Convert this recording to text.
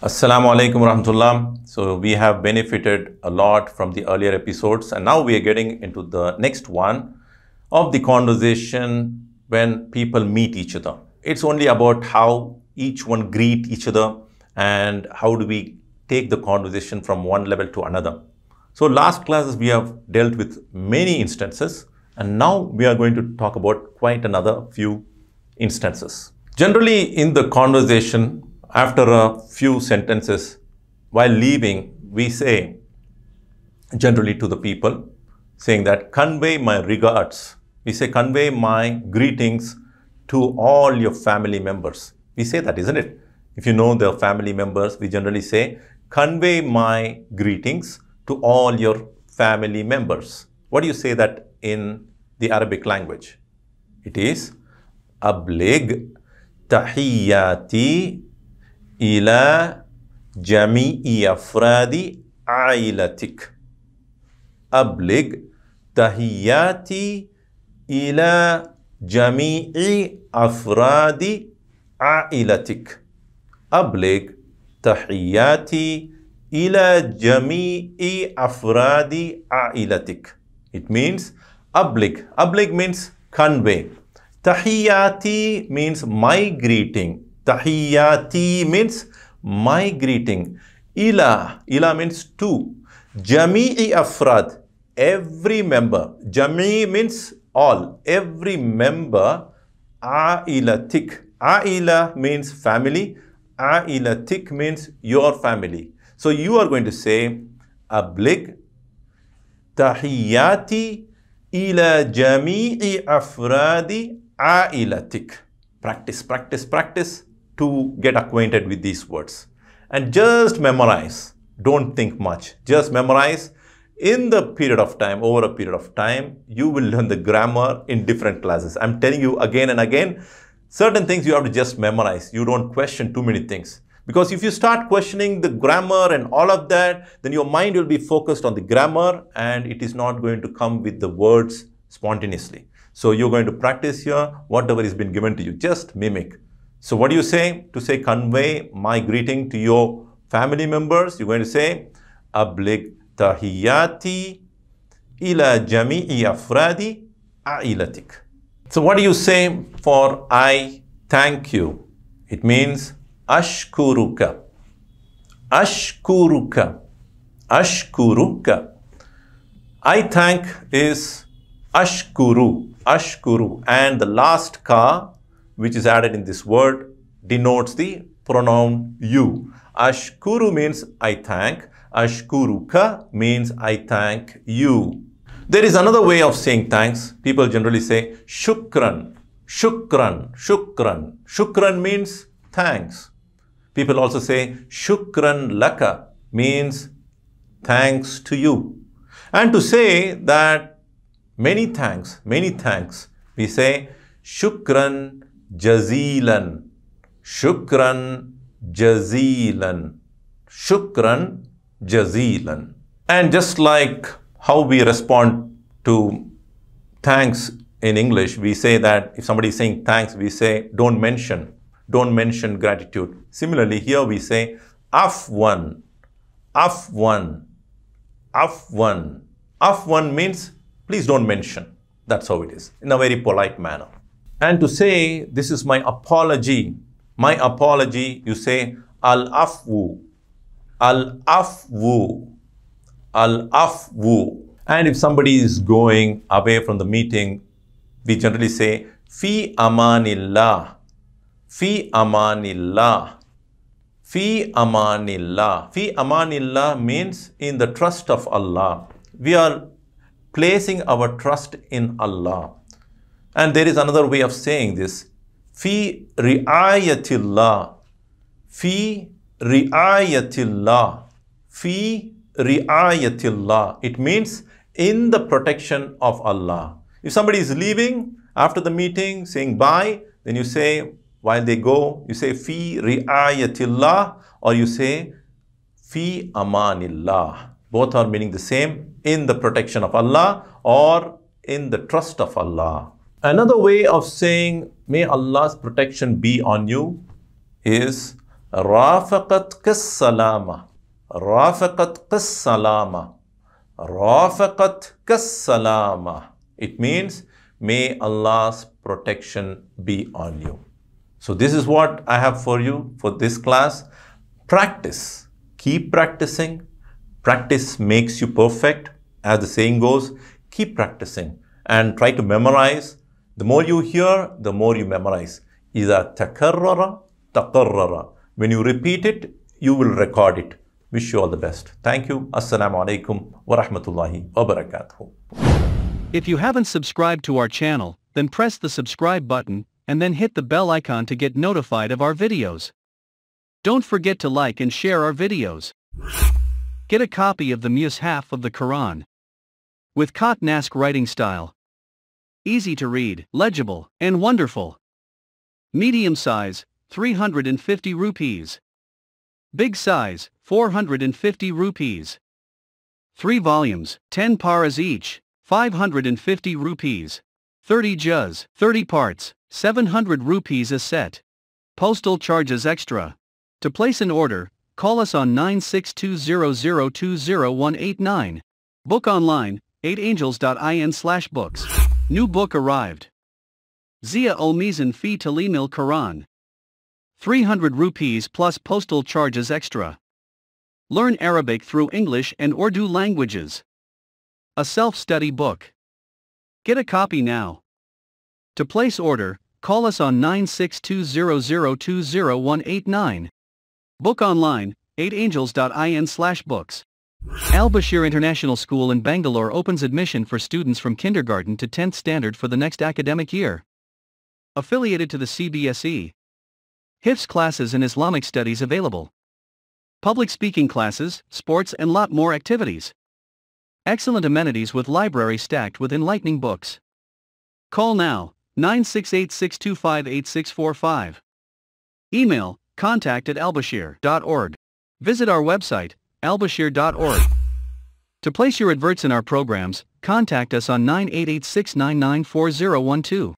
Assalamu alaikum rahmatullah. So we have benefited a lot from the earlier episodes and now we are getting into the next one of the conversation when people meet each other. It's only about how each one greet each other and how do we take the conversation from one level to another. So last classes we have dealt with many instances and now we are going to talk about quite another few instances. Generally in the conversation after a few sentences while leaving, we say generally to the people, saying that convey my regards. We say convey my greetings to all your family members. We say that, isn't it? If you know the family members, we generally say convey my greetings to all your family members. What do you say that in the Arabic language? It is ablig tahiyati إلى جميع أفراد عائلتك أبلغ تحياتي إلى جميع أفراد عائلتك أبلغ تحياتي إلى جميع أفراد عائلتك It means أبلغ أبلغ means convey تحياتي means my greeting Tahiyati means my greeting. Ila, ila means to. Jami'i afrad, every member. Jami'i means all, every member. A'ilatik. A'ila means family. A'ilatik means your family. So you are going to say ablig tahiyati ila jami'i afradi a'ilatik. Practice, practice, practice to get acquainted with these words. And just memorize. Don't think much. Just memorize. In the period of time, over a period of time, you will learn the grammar in different classes. I'm telling you again and again, certain things you have to just memorize. You don't question too many things. Because if you start questioning the grammar and all of that, then your mind will be focused on the grammar and it is not going to come with the words spontaneously. So you're going to practice here whatever is been given to you. Just mimic. So what do you say? To say convey my greeting to your family members, you're going to say ablig tahiyati ila jami'i afradi ailatik. So what do you say for I thank you? It means ashkuruka. Ashkuruka. Ashkuruka. I thank is ashkuru. Ashkuru. And the last ka which is added in this word denotes the pronoun you. Ashkuru means I thank. Ashkuruka means I thank you. There is another way of saying thanks. People generally say shukran, shukran, shukran. Shukran means thanks. People also say shukran laka means thanks to you. And to say that many thanks, many thanks, we say shukran jazilan. Shukran jazilan. Shukran jazilan. And just like how we respond to thanks in English, we say that if somebody is saying thanks, we say don't mention. Don't mention gratitude. Similarly, here we say afwan, afwan, afwan. Afwan means please don't mention. That's how it is in a very polite manner. And to say, this is my apology, my apology, you say, al-afwu, al-afwu, al-afwu. And if somebody is going away from the meeting, we generally say, fi amanillah, fi amanillah. Fi amanillah. Fi amanillah means in the trust of Allah. We are placing our trust in Allah. And there is another way of saying this. Fi ri'ayatillah. Fi ri'ayatillah. Fi ri'ayatillah. It means in the protection of Allah. If somebody is leaving after the meeting, saying bye, then you say, while they go, you say fi ri'ayatillah or you say fi amanillah. Both are meaning the same in the protection of Allah or in the trust of Allah. Another way of saying, may Allah's protection be on you is "Rafakat السلامة "Rafakat السلامة "Rafakat السلامة It means, may Allah's protection be on you. So this is what I have for you for this class. Practice. Keep practicing. Practice makes you perfect. As the saying goes, keep practicing and try to memorize the more you hear, the more you memorize. إذا تكرر تقرر. When you repeat it, you will record it. Wish you all the best. Thank you. Assalamu alaikum wa rahmatullahi wa barakatuh. If you haven't subscribed to our channel, then press the subscribe button and then hit the bell icon to get notified of our videos. Don't forget to like and share our videos. Get a copy of the half of the Quran. With Khat Nask writing style, easy to read, legible, and wonderful. Medium size, 350 rupees. Big size, 450 rupees. 3 volumes, 10 paras each, 550 rupees. 30 juz, 30 parts, 700 rupees a set. Postal charges extra. To place an order, call us on 96200201889. Book online, 8angels.in slash books. New book arrived. Zia ul Mizan fi Talimil Quran. 300 rupees plus postal charges extra. Learn Arabic through English and Urdu languages. A self-study book. Get a copy now. To place order, call us on 96200201889. Book online, 8angels.in slash books. Al-Bashir International School in Bangalore opens admission for students from kindergarten to 10th standard for the next academic year. Affiliated to the CBSE. HIFS classes and Islamic studies available. Public speaking classes, sports and lot more activities. Excellent amenities with library stacked with enlightening books. Call now, 968-625-8645. Email, contact at albashir.org. Visit our website, albashir.org. To place your adverts in our programs, contact us on 988-699-4012.